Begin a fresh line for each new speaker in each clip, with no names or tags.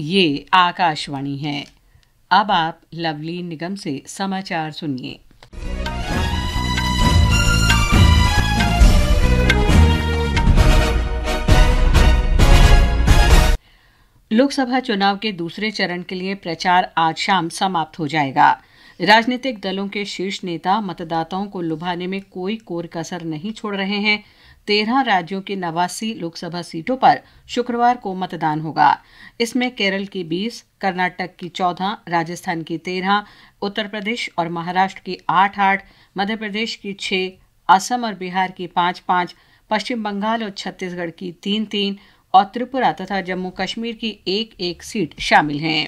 ये आकाशवाणी है अब आप लवली निगम से समाचार सुनिए लोकसभा चुनाव के दूसरे चरण के लिए प्रचार आज शाम समाप्त हो जाएगा राजनीतिक दलों के शीर्ष नेता मतदाताओं को लुभाने में कोई कोर कसर नहीं छोड़ रहे हैं तेरह राज्यों की नवासी लोकसभा सीटों पर शुक्रवार को मतदान होगा इसमें केरल की बीस कर्नाटक की चौदह राजस्थान की तेरह उत्तर प्रदेश और महाराष्ट्र की आठ आठ मध्य प्रदेश की छः असम और बिहार की पाँच पाँच पश्चिम बंगाल और छत्तीसगढ़ की तीन तीन और त्रिपुरा तथा जम्मू कश्मीर की एक एक सीट शामिल हैं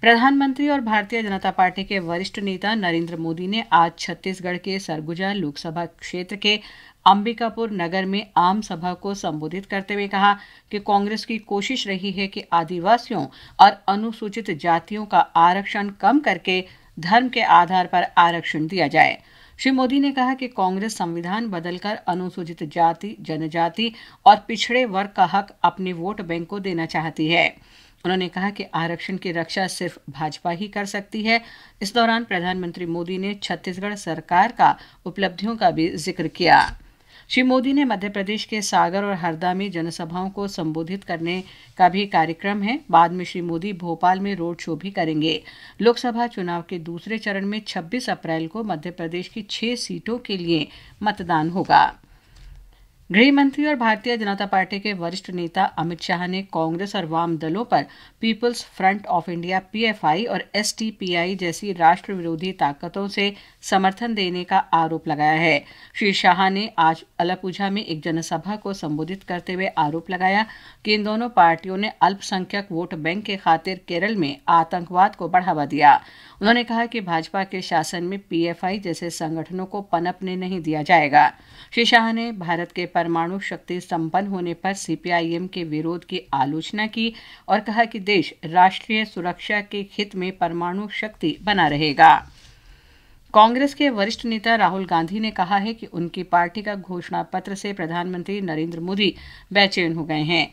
प्रधानमंत्री और भारतीय जनता पार्टी के वरिष्ठ नेता नरेंद्र मोदी ने आज छत्तीसगढ़ के सरगुजा लोकसभा क्षेत्र के अंबिकापुर नगर में आम सभा को संबोधित करते हुए कहा कि कांग्रेस की कोशिश रही है कि आदिवासियों और अनुसूचित जातियों का आरक्षण कम करके धर्म के आधार पर आरक्षण दिया जाए श्री मोदी ने कहा कि कांग्रेस संविधान बदलकर अनुसूचित जाति जनजाति और पिछड़े वर्ग का हक अपने वोट बैंक को देना चाहती है उन्होंने कहा कि आरक्षण की रक्षा सिर्फ भाजपा ही कर सकती है इस दौरान प्रधानमंत्री मोदी ने छत्तीसगढ़ सरकार का उपलब्धियों का भी जिक्र किया श्री मोदी ने मध्य प्रदेश के सागर और हरदा में जनसभाओं को संबोधित करने का भी कार्यक्रम है बाद में श्री मोदी भोपाल में रोड शो भी करेंगे लोकसभा चुनाव के दूसरे चरण में 26 अप्रैल को मध्य प्रदेश की छह सीटों के लिए मतदान होगा गृह मंत्री और भारतीय जनता पार्टी के वरिष्ठ नेता अमित शाह ने कांग्रेस और वाम दलों पर People's Front of India PFI और एसटीपीआई जैसी राष्ट्र विरोधी ताकतों से समर्थन देने का आरोप लगाया है श्री शाह ने आज अलपुझा में एक जनसभा को संबोधित करते हुए आरोप लगाया कि इन दोनों पार्टियों ने अल्पसंख्यक वोट बैंक के खातिर केरल में आतंकवाद को बढ़ावा दिया उन्होंने कहा कि भाजपा के शासन में पीएफआई जैसे संगठनों को पनपने नहीं दिया जाएगा श्री शाह ने भारत के परमाणु शक्ति संपन्न होने पर सीपीआईएम के विरोध की आलोचना की और कहा कि देश राष्ट्रीय सुरक्षा के हित में परमाणु शक्ति बना रहेगा कांग्रेस के वरिष्ठ नेता राहुल गांधी ने कहा है कि उनकी पार्टी का घोषणा पत्र से प्रधानमंत्री नरेंद्र मोदी बेचैन हो गए हैं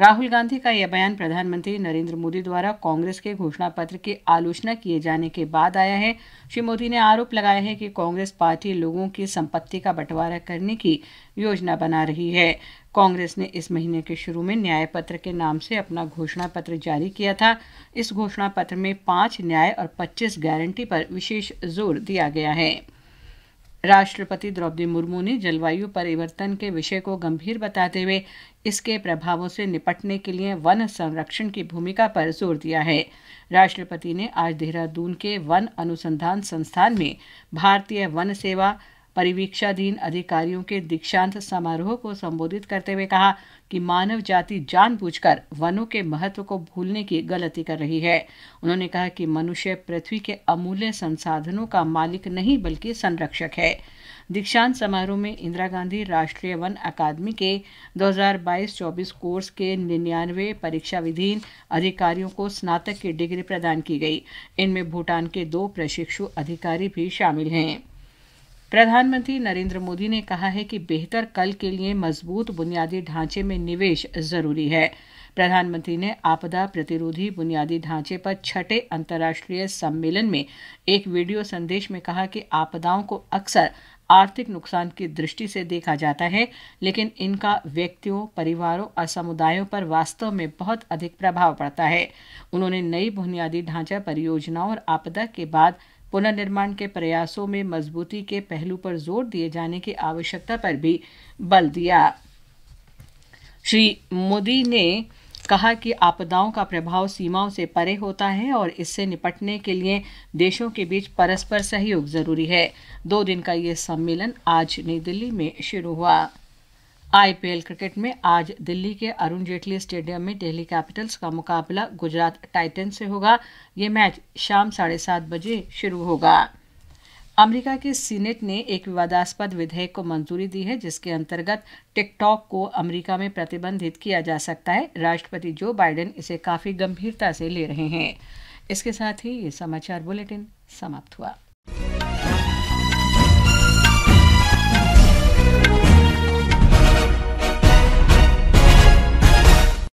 राहुल गांधी का यह बयान प्रधानमंत्री नरेंद्र मोदी द्वारा कांग्रेस के घोषणा पत्र की आलोचना किए जाने के बाद आया है श्री मोदी ने आरोप लगाया है कि कांग्रेस पार्टी लोगों की संपत्ति का बंटवारा करने की योजना बना रही है कांग्रेस ने इस महीने के शुरू में न्याय पत्र के नाम से अपना घोषणा पत्र जारी किया था इस घोषणा पत्र में पाँच न्याय और पच्चीस गारंटी पर विशेष जोर दिया गया है राष्ट्रपति द्रौपदी मुर्मू ने जलवायु परिवर्तन के विषय को गंभीर बताते हुए इसके प्रभावों से निपटने के लिए वन संरक्षण की भूमिका पर जोर दिया है राष्ट्रपति ने आज देहरादून के वन अनुसंधान संस्थान में भारतीय वन सेवा परिवीक्षाधीन अधिकारियों के दीक्षांत समारोह को संबोधित करते हुए कहा कि मानव जाति जानबूझकर वनों के महत्व को भूलने की गलती कर रही है उन्होंने कहा कि मनुष्य पृथ्वी के अमूल्य संसाधनों का मालिक नहीं बल्कि संरक्षक है दीक्षांत समारोह में इंदिरा गांधी राष्ट्रीय वन अकादमी के 2022-24 कोर्स के निन्यानवे परीक्षा विधीन अधिकारियों को स्नातक की डिग्री प्रदान की गई इनमें भूटान के दो प्रशिक्षु अधिकारी भी शामिल हैं प्रधानमंत्री नरेंद्र मोदी ने कहा है कि बेहतर कल के लिए मजबूत बुनियादी ढांचे में निवेश जरूरी है प्रधानमंत्री ने आपदा प्रतिरोधी बुनियादी ढांचे पर छठे अंतर्राष्ट्रीय सम्मेलन में एक वीडियो संदेश में कहा कि आपदाओं को अक्सर आर्थिक नुकसान की दृष्टि से देखा जाता है लेकिन इनका व्यक्तियों परिवारों और समुदायों पर वास्तव में बहुत अधिक प्रभाव पड़ता है उन्होंने नई बुनियादी ढांचा परियोजनाओं और आपदा के बाद पुनर्निर्माण के प्रयासों में मजबूती के पहलू पर जोर दिए जाने की आवश्यकता पर भी बल दिया श्री मोदी ने कहा कि आपदाओं का प्रभाव सीमाओं से परे होता है और इससे निपटने के लिए देशों के बीच परस्पर सहयोग जरूरी है दो दिन का ये सम्मेलन आज नई दिल्ली में शुरू हुआ आईपीएल क्रिकेट में आज दिल्ली के अरुण जेटली स्टेडियम में डेली कैपिटल्स का मुकाबला गुजरात टाइटन से होगा ये मैच शाम साढ़े सात बजे शुरू होगा अमेरिका के सीनेट ने एक विवादास्पद विधेयक को मंजूरी दी है जिसके अंतर्गत टिकटॉक को अमेरिका में प्रतिबंधित किया जा सकता है राष्ट्रपति जो बाइडेन इसे काफ़ी गंभीरता से ले रहे हैं इसके साथ ही ये समाचार बुलेटिन समाप्त हुआ